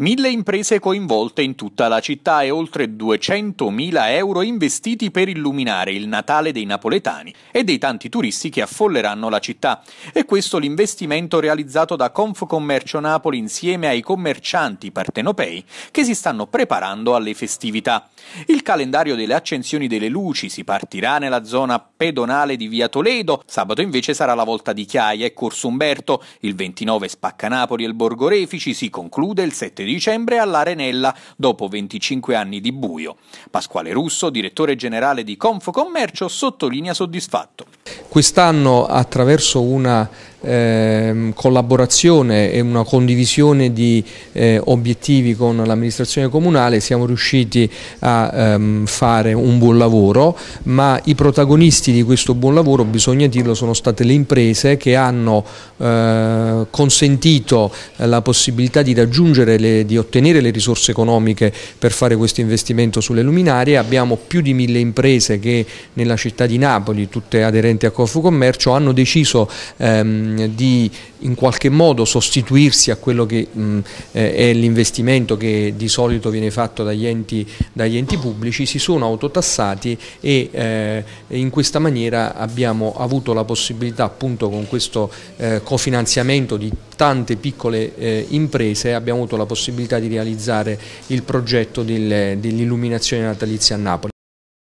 Mille imprese coinvolte in tutta la città e oltre 200.000 euro investiti per illuminare il Natale dei napoletani e dei tanti turisti che affolleranno la città. E questo l'investimento realizzato da Confcommercio Napoli insieme ai commercianti partenopei che si stanno preparando alle festività. Il calendario delle accensioni delle luci si partirà nella zona pedonale di Via Toledo, sabato invece sarà la volta di Chiaia e Corso Umberto, il 29 spacca Napoli e il Borgo Refici si conclude il 7 dicembre all'Arenella, dopo 25 anni di buio. Pasquale Russo, direttore generale di Confocommercio, sottolinea soddisfatto. Quest'anno attraverso una Ehm, collaborazione e una condivisione di eh, obiettivi con l'amministrazione comunale siamo riusciti a ehm, fare un buon lavoro, ma i protagonisti di questo buon lavoro, bisogna dirlo, sono state le imprese che hanno eh, consentito la possibilità di raggiungere, le, di ottenere le risorse economiche per fare questo investimento sulle luminarie. Abbiamo più di mille imprese che nella città di Napoli, tutte aderenti a Corfu Commercio, hanno deciso ehm, Ehm, di in qualche modo sostituirsi a quello che mh, eh, è l'investimento che di solito viene fatto dagli enti, dagli enti pubblici, si sono autotassati e eh, in questa maniera abbiamo avuto la possibilità appunto con questo eh, cofinanziamento di tante piccole eh, imprese abbiamo avuto la possibilità di realizzare il progetto del, dell'illuminazione natalizia a Napoli.